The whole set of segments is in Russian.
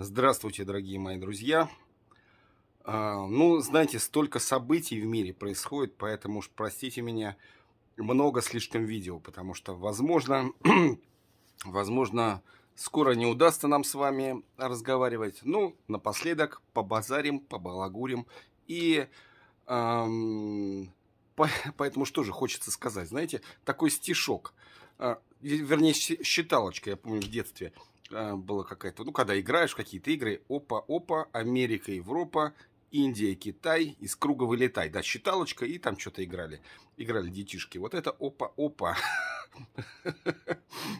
Здравствуйте, дорогие мои друзья. А, ну, знаете, столько событий в мире происходит, поэтому уж простите меня, много слишком видео, потому что, возможно, возможно, скоро не удастся нам с вами разговаривать. Ну, напоследок побазарим, побалагурим и... Эм, по, поэтому что же хочется сказать, знаете, такой стишок, э, вернее, считалочка, я помню в детстве – а, была какая-то, ну, когда играешь какие-то игры, опа-опа, Америка, Европа, Индия, Китай, из круга вылетай. Да, считалочка, и там что-то играли. Играли детишки. Вот это опа-опа,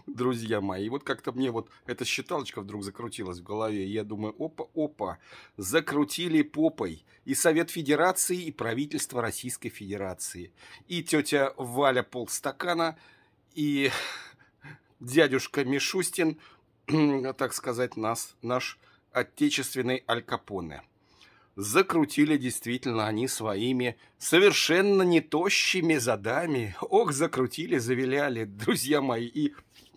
друзья мои. вот как-то мне вот эта считалочка вдруг закрутилась в голове. я думаю, опа-опа, закрутили попой. И Совет Федерации, и правительство Российской Федерации. И тетя Валя полстакана, и дядюшка Мишустин – так сказать, нас, наш отечественный Аль Капоне. Закрутили действительно они своими совершенно нетощими задами. Ох, закрутили, завиляли, друзья мои, и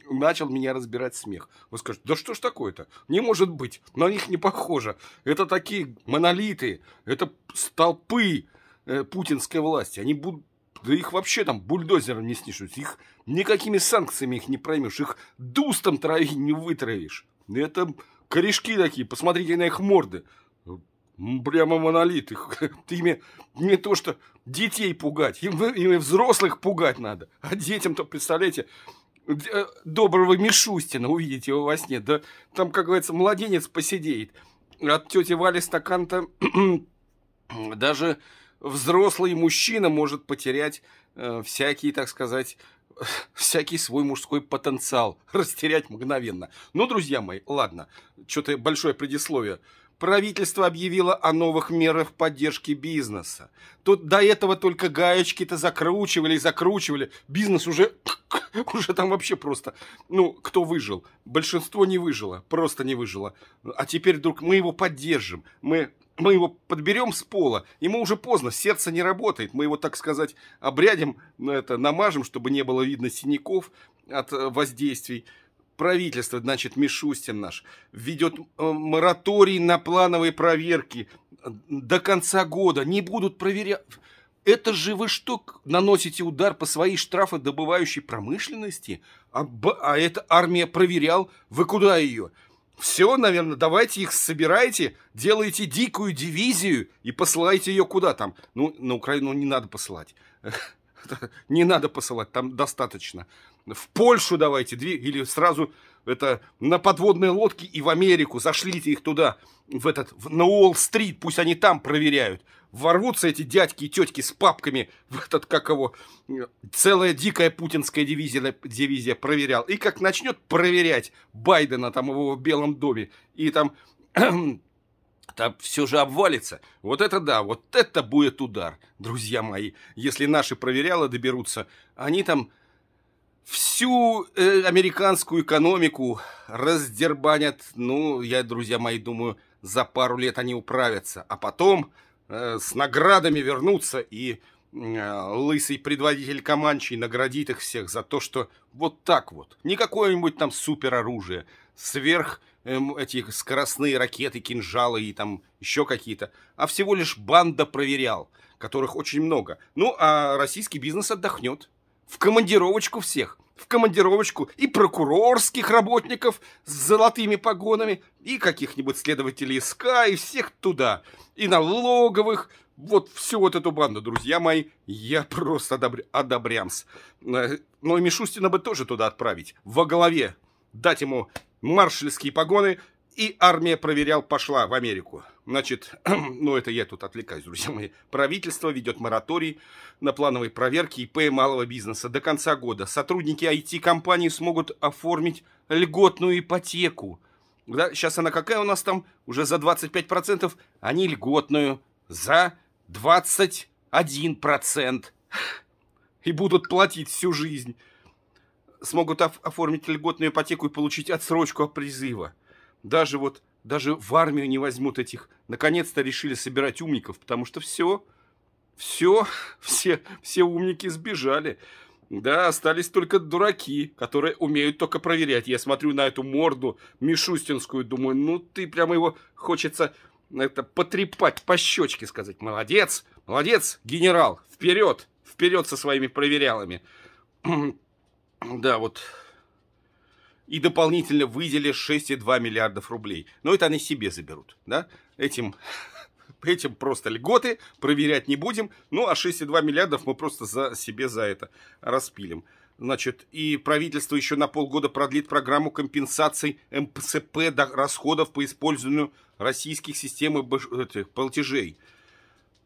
начал меня разбирать смех. Вы скажете, да что ж такое-то? Не может быть, на них не похоже. Это такие монолиты, это столпы э, путинской власти. Они будут да их вообще там бульдозером не снишут, их никакими санкциями их не проймешь, их дустом трави не вытравишь. Это корешки такие, посмотрите на их морды. Прямо монолит. Их, ими не то что детей пугать, им, им и взрослых пугать надо. А детям-то, представляете, э, доброго Мишустина увидите его во сне. Да там, как говорится, младенец посидеет. От тети Вали стакан-то даже взрослый мужчина может потерять э, всякий, так сказать, всякий свой мужской потенциал, растерять мгновенно. Ну, друзья мои, ладно, что-то большое предисловие. Правительство объявило о новых мерах поддержки бизнеса. Тут до этого только гаечки-то закручивали и закручивали. Бизнес уже, уже там вообще просто... Ну, кто выжил? Большинство не выжило, просто не выжило. А теперь вдруг мы его поддержим. Мы мы его подберем с пола, ему уже поздно, сердце не работает, мы его, так сказать, обрядим, ну, это, намажем, чтобы не было видно синяков от э, воздействий. Правительство, значит, Мишустин наш, ведет э, мораторий на плановые проверки э, до конца года, не будут проверять... Это же вы что, наносите удар по своей штрафы добывающей промышленности? А, а эта армия проверял, вы куда ее? Все, наверное, давайте их собирайте, делайте дикую дивизию и посылайте ее куда там. Ну, на Украину не надо посылать. Не надо посылать, там достаточно. В Польшу давайте, или сразу это на подводные лодки и в Америку, зашлите их туда, в этот, на Уолл-стрит, пусть они там проверяют ворвутся эти дядьки и тетки с папками в этот, как его, целая дикая путинская дивизия, дивизия проверял. И как начнет проверять Байдена там его в Белом доме, и там там все же обвалится. Вот это да, вот это будет удар, друзья мои. Если наши проверяла доберутся, они там всю э, американскую экономику раздербанят. Ну, я, друзья мои, думаю, за пару лет они управятся. А потом Э, с наградами вернутся, и э, лысый предводитель Каманчий наградит их всех за то, что вот так вот, не какое-нибудь там супероружие, сверх эм, эти скоростные ракеты, кинжалы и там еще какие-то, а всего лишь банда проверял, которых очень много. Ну, а российский бизнес отдохнет. В командировочку всех в командировочку и прокурорских работников с золотыми погонами, и каких-нибудь следователей СК, и всех туда, и налоговых, вот всю вот эту банду, друзья мои, я просто одобря... одобрямс. Э, Но ну и Мишустина бы тоже туда отправить, во главе, дать ему маршальские погоны, и армия проверял пошла в Америку. Значит, ну это я тут отвлекаюсь, друзья мои. Правительство ведет мораторий на плановые проверки ИП малого бизнеса до конца года. Сотрудники IT-компании смогут оформить льготную ипотеку. Да, сейчас она какая у нас там? Уже за 25%. Они а льготную за 21%. И будут платить всю жизнь. Смогут оформить льготную ипотеку и получить отсрочку от призыва. Даже вот даже в армию не возьмут этих. Наконец-то решили собирать умников, потому что все, все, все, все умники сбежали. Да, остались только дураки, которые умеют только проверять. Я смотрю на эту морду Мишустинскую, думаю, ну ты прямо его хочется это потрепать, по щечке сказать. Молодец, молодец, генерал, вперед, вперед со своими проверялами. да, вот и дополнительно выделили 6,2 миллиардов рублей. Но это они себе заберут, да? Этим, этим просто льготы, проверять не будем. Ну, а 6,2 миллиардов мы просто за, себе за это распилим. Значит, и правительство еще на полгода продлит программу компенсаций МПЦП расходов по использованию российских систем платежей.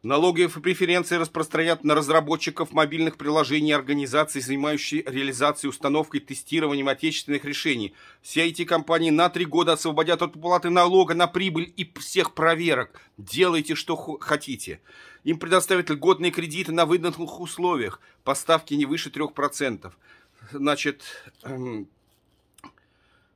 Налоги и преференции распространят на разработчиков мобильных приложений и организаций, занимающих реализацией, установкой, и тестированием отечественных решений. Все эти компании на три года освободят от уплаты налога на прибыль и всех проверок. Делайте, что хотите. Им предоставят льготные кредиты на выданных условиях. Поставки не выше 3%. Значит, эм,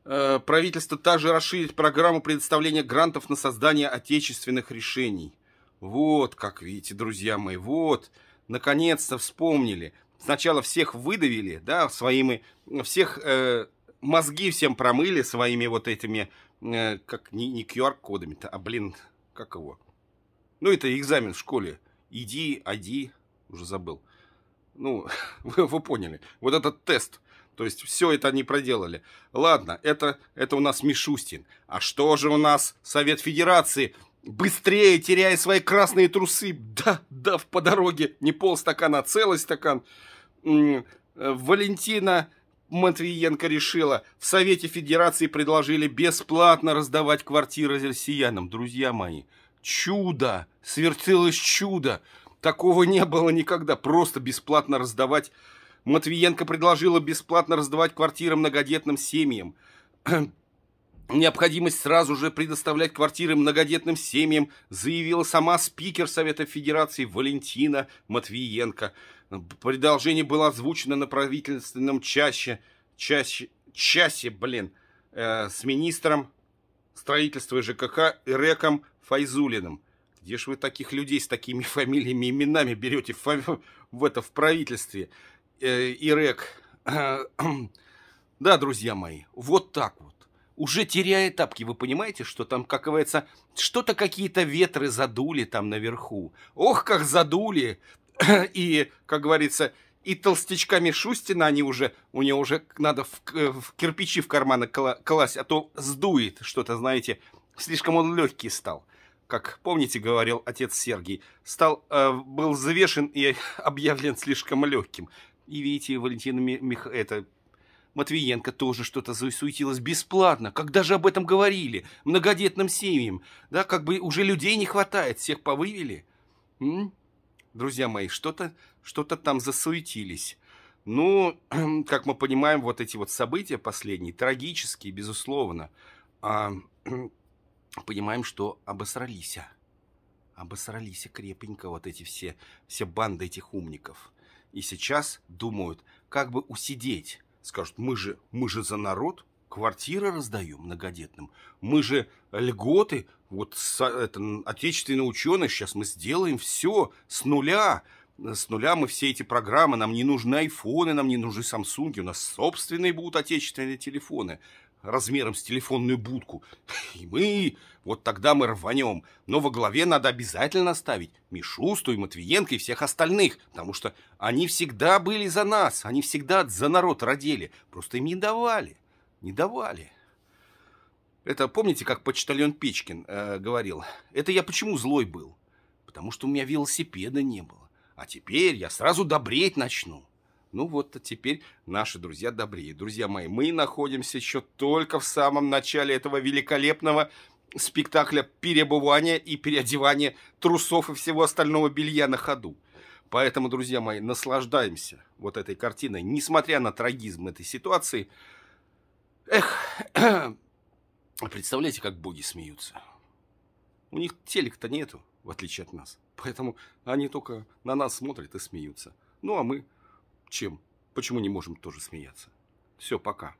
э, правительство также расширит программу предоставления грантов на создание отечественных решений. Вот, как видите, друзья мои, вот, наконец-то вспомнили. Сначала всех выдавили, да, своими, всех э, мозги всем промыли своими вот этими, э, как не, не QR-кодами-то, а, блин, как его? Ну, это экзамен в школе. Иди, иди, уже забыл. Ну, вы, вы поняли. Вот этот тест. То есть все это они проделали. Ладно, это, это у нас Мишустин. А что же у нас Совет Федерации быстрее, теряя свои красные трусы. Да, да, в по дороге. Не полстакана, а целый стакан. Э, Валентина Матвиенко решила, в Совете Федерации предложили бесплатно раздавать квартиры россиянам. Друзья мои, чудо! свертилось чудо! Такого не было никогда. Просто бесплатно раздавать... Матвиенко предложила бесплатно раздавать квартиры многодетным семьям. необходимость сразу же предоставлять квартиры многодетным семьям заявила сама спикер Совета Федерации Валентина Матвиенко. Предложение было озвучено на правительственном чаще, чаще, чаще, блин, э, с министром строительства и ЖКХ Реком Файзулиным. Где же вы таких людей с такими фамилиями и именами берете в, в это в правительстве? Э, Ирек. Да, друзья мои, вот так вот уже теряя тапки. Вы понимаете, что там, как говорится, что-то какие-то ветры задули там наверху. Ох, как задули! И, как говорится, и толстячка шустина они уже, у нее уже надо в, в кирпичи в карманы класть, а то сдует что-то, знаете, слишком он легкий стал. Как помните, говорил отец Сергий, стал, э, был завешен и объявлен слишком легким. И видите, Валентин Мих... это Матвиенко тоже что-то засуетилась бесплатно. Когда же об этом говорили? Многодетным семьям. Да, как бы уже людей не хватает, всех повывели. М? Друзья мои, что-то что, -то, там засуетились. Ну, как мы понимаем, вот эти вот события последние, трагические, безусловно. А, понимаем, что обосрались. Обосрались крепенько вот эти все, все банды этих умников. И сейчас думают, как бы усидеть Скажут, мы же, мы же за народ, квартиры раздаем многодетным, мы же льготы, вот это, отечественные ученые, сейчас мы сделаем все с нуля, с нуля мы все эти программы, нам не нужны айфоны, нам не нужны самсунги, у нас собственные будут отечественные телефоны размером с телефонную будку. И мы вот тогда мы рванем. Но во главе надо обязательно ставить Мишусту и Матвиенко и всех остальных, потому что они всегда были за нас, они всегда за народ родили. Просто им не давали, не давали. Это помните, как почтальон Печкин э, говорил? Это я почему злой был? Потому что у меня велосипеда не было. А теперь я сразу добреть начну. Ну вот а теперь наши друзья добрее. Друзья мои, мы находимся еще только в самом начале этого великолепного спектакля перебывания и переодевания трусов и всего остального белья на ходу. Поэтому, друзья мои, наслаждаемся вот этой картиной, несмотря на трагизм этой ситуации. Эх, представляете, как боги смеются. У них телек-то нету, в отличие от нас. Поэтому они только на нас смотрят и смеются. Ну а мы чем? Почему не можем тоже смеяться? Все, пока.